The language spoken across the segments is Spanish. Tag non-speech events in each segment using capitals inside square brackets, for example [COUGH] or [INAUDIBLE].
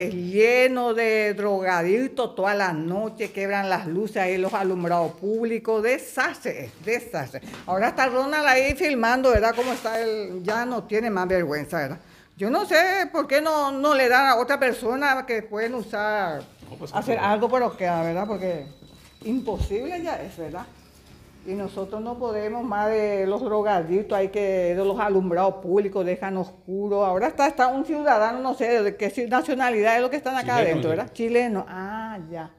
lleno de drogadictos toda la noche, quebran las luces ahí, los alumbrados públicos, deshace, deshace. Ahora está Ronald ahí filmando, ¿verdad? Cómo está él, ya no tiene más vergüenza, ¿verdad? Yo no sé por qué no, no le dan a otra persona que pueden usar, pues, hacer algo, pero que, ¿verdad? Porque imposible ya es, ¿verdad? Y nosotros no podemos más de los drogaditos hay que de los alumbrados públicos, dejan oscuro. Ahora está, está un ciudadano, no sé de qué nacionalidad es lo que están acá adentro, ¿verdad? Chileno, ah, ya.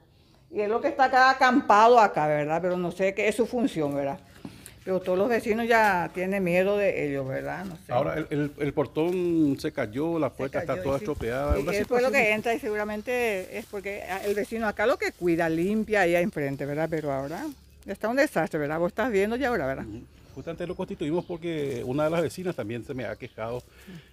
Y es lo que está acá acampado acá, ¿verdad? Pero no sé qué es su función, ¿verdad? Pero todos los vecinos ya tienen miedo de ellos, ¿verdad? No sé. Ahora el, portón se cayó, la puerta está toda estropeada. Y es lo que entra y seguramente es porque ah, el vecino acá lo que cuida, limpia ahí enfrente, ¿verdad? Pero ahora está un desastre, ¿verdad? Vos estás viendo ya ahora, ¿verdad? Justamente lo constituimos porque una de las vecinas también se me ha quejado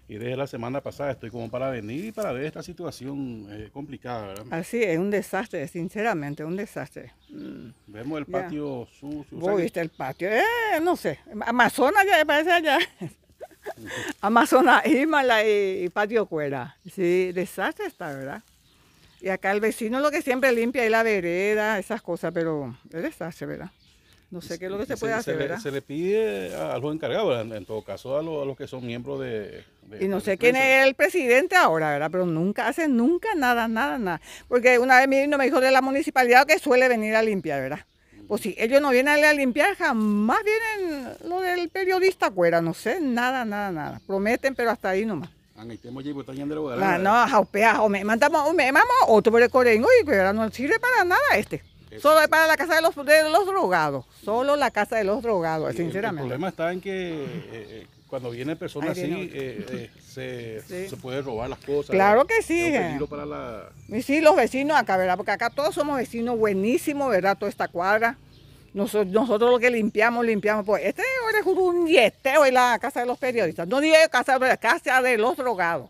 y desde la semana pasada estoy como para venir y para ver esta situación eh, complicada, ¿verdad? Así es, un desastre, sinceramente, un desastre. Mm. Vemos el patio sucio. Vos viste el patio, eh, no sé, Amazonas ya me parece allá. [LAUGHS] Amazonas, Himala y, y patio cuera. Sí, desastre está, ¿verdad? Y acá el vecino lo que siempre limpia es la vereda, esas cosas, pero es desastre, ¿verdad? No sé qué es lo que se, puede hacer, se le, pide a, los encargados, en, todo caso a, los que son miembros de... y no sé quién es el presidente ahora, ¿verdad? Pero nunca hacen nunca nada, nada, nada. Porque una vez mi me dijo de la municipalidad que suele venir a limpiar, ¿verdad? Pues si ellos no vienen a limpiar, jamás vienen lo del periodista afuera, no sé, nada, nada, nada. Prometen, pero hasta ahí nomás no pues, a la ah, no, jaupea, o me mandamos, o me otro por el corengo y que no sirve para nada este. Solo es para la casa de los, de los drogados, solo la casa de los drogados, sinceramente. El, problema está en que eh, eh, cuando viene persona así, eh, [LAUGHS] se, puede robar las cosas. Claro que sí. Es Y sí, los vecinos acá, ¿verdad? Porque acá todos somos vecinos buenísimos, ¿verdad? Toda esta cuadra. Nosotros, lo que limpiamos, limpiamos. Pues este es un yesteo en la casa de los periodistas. No digo casa casa de los drogados.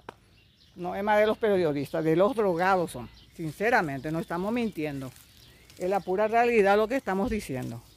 No es más de los periodistas, de los drogados son. Sinceramente, no estamos mintiendo. Es la pura realidad lo que estamos diciendo.